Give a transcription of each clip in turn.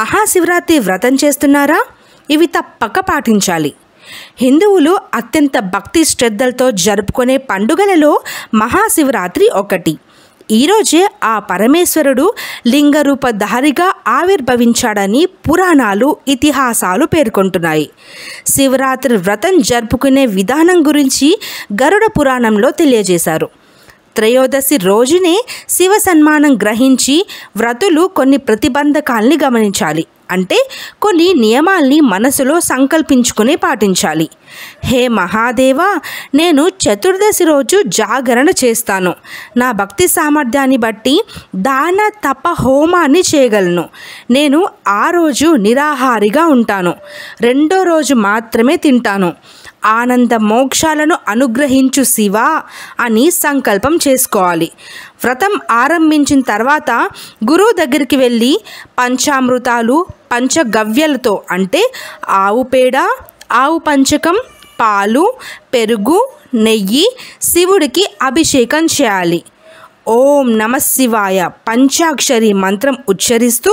మహాశివరాత్రి వ్రతం చేస్తున్నారా ఇవి తప్పక పాటించాలి హిందువులు అత్యంత భక్తి శ్రద్ధలతో జరుపుకునే పండుగలలో మహాశివరాత్రి ఒకటి ఈరోజే ఆ పరమేశ్వరుడు లింగరూపధారిగా ఆవిర్భవించాడని పురాణాలు ఇతిహాసాలు పేర్కొంటున్నాయి శివరాత్రి వ్రతం జరుపుకునే విధానం గురించి గరుడ పురాణంలో తెలియజేశారు త్రయోదశి రోజునే శివ సన్మానం గ్రహించి వ్రతులు కొన్ని ప్రతిబంధకాల్ని గమనించాలి అంటే కొన్ని నియమాల్ని మనసులో సంకల్పించుకుని పాటించాలి హే మహాదేవా నేను చతుర్దశి రోజు జాగరణ చేస్తాను నా భక్తి సామర్థ్యాన్ని బట్టి దాన తప హోమాన్ని చేయగలను నేను ఆ రోజు నిరాహారిగా ఉంటాను రెండో రోజు మాత్రమే తింటాను ఆనంద మోక్షాలను అనుగ్రహించు శివ అని సంకల్పం చేసుకోవాలి వ్రతం ఆరంభించిన తర్వాత గురువు దగ్గరికి వెళ్ళి పంచామృతాలు పంచగవ్యలతో అంటే ఆవు పేడ ఆవు పంచకం పాలు పెరుగు నెయ్యి శివుడికి అభిషేకం చేయాలి ఓం నమ శివాయ పంచాక్షరి మంత్రం ఉచ్చరిస్తూ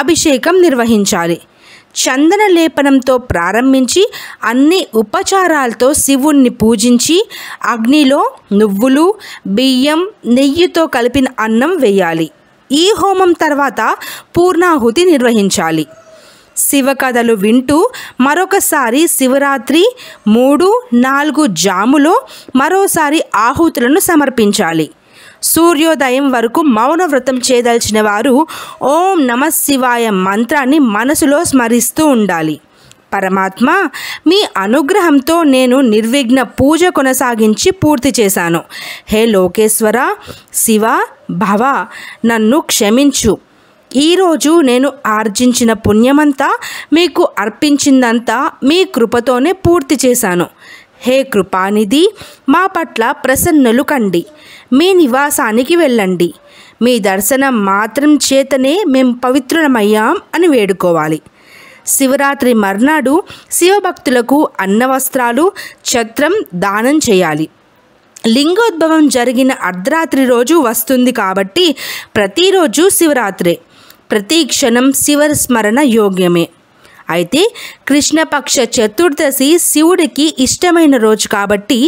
అభిషేకం నిర్వహించాలి చందన లేపనంతో ప్రారంభించి అన్ని ఉపచారాలతో శివుణ్ణి పూజించి అగ్నిలో నువ్వులు బియ్యం నెయ్యితో కలిపిన అన్నం వేయాలి ఈ హోమం తర్వాత పూర్ణాహుతి నిర్వహించాలి శివ కథలు వింటూ మరొకసారి శివరాత్రి మూడు నాలుగు జాములో మరోసారి ఆహుతులను సమర్పించాలి సూర్యోదయం వరకు మౌన వ్రతం చేయదలిచిన వారు ఓం నమ శివాయ మంత్రాన్ని మనసులో స్మరిస్తూ ఉండాలి పరమాత్మ మీ అనుగ్రహంతో నేను నిర్విఘ్న పూజ కొనసాగించి పూర్తి చేశాను హే లోకేశ్వర శివ భవ నన్ను క్షమించు ఈరోజు నేను ఆర్జించిన పుణ్యమంతా మీకు అర్పించిందంతా మీ కృపతోనే పూర్తి చేశాను హే కృపానిధి మా పట్ల ప్రసన్నులు కండి మీ నివాసానికి వెళ్ళండి మీ దర్శనం మాత్రం చేతనే మేము పవిత్రులమయ్యాం అని వేడుకోవాలి శివరాత్రి మర్నాడు శివభక్తులకు అన్నవస్త్రాలు ఛత్రం దానం చేయాలి లింగోద్భవం జరిగిన అర్ధరాత్రి రోజు వస్తుంది కాబట్టి ప్రతిరోజు శివరాత్రే ప్రతి క్షణం శివస్మరణ యోగ్యమే అయితే కృష్ణపక్ష చతుర్దశి శివుడికి ఇష్టమైన రోజు కాబట్టి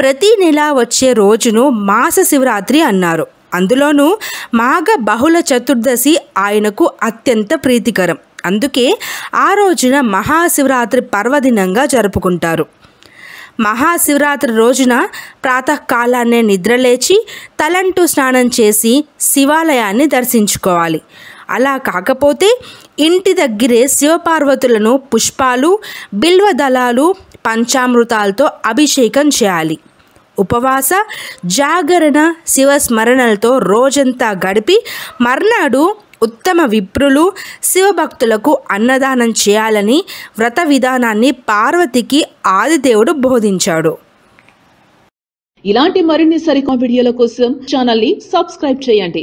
ప్రతి నెల వచ్చే రోజును మాస శివరాత్రి అన్నారు అందులోనూ మాఘ బహుళ చతుర్దశి ఆయనకు అత్యంత ప్రీతికరం అందుకే ఆ రోజున మహాశివరాత్రి పర్వదినంగా జరుపుకుంటారు మహాశివరాత్రి రోజున ప్రాతకాలాన్నే నిద్రలేచి తలంటూ స్నానం చేసి శివాలయాన్ని దర్శించుకోవాలి అలా కాకపోతే ఇంటి దగ్గరే శివపార్వతులను పుష్పాలు బిల్వదళాలు పంచామృతాలతో అభిషేకం చేయాలి ఉపవాస జాగరణ శివస్మరణలతో రోజంతా గడిపి మర్నాడు ఉత్తమ విప్రులు శివభక్తులకు అన్నదానం చేయాలని వ్రత విధానాన్ని పార్వతికి ఆదిదేవుడు బోధించాడు ఇలాంటి మరిన్ని సరికొత్త వీడియోల కోసం ఛానల్ని సబ్స్క్రైబ్ చేయండి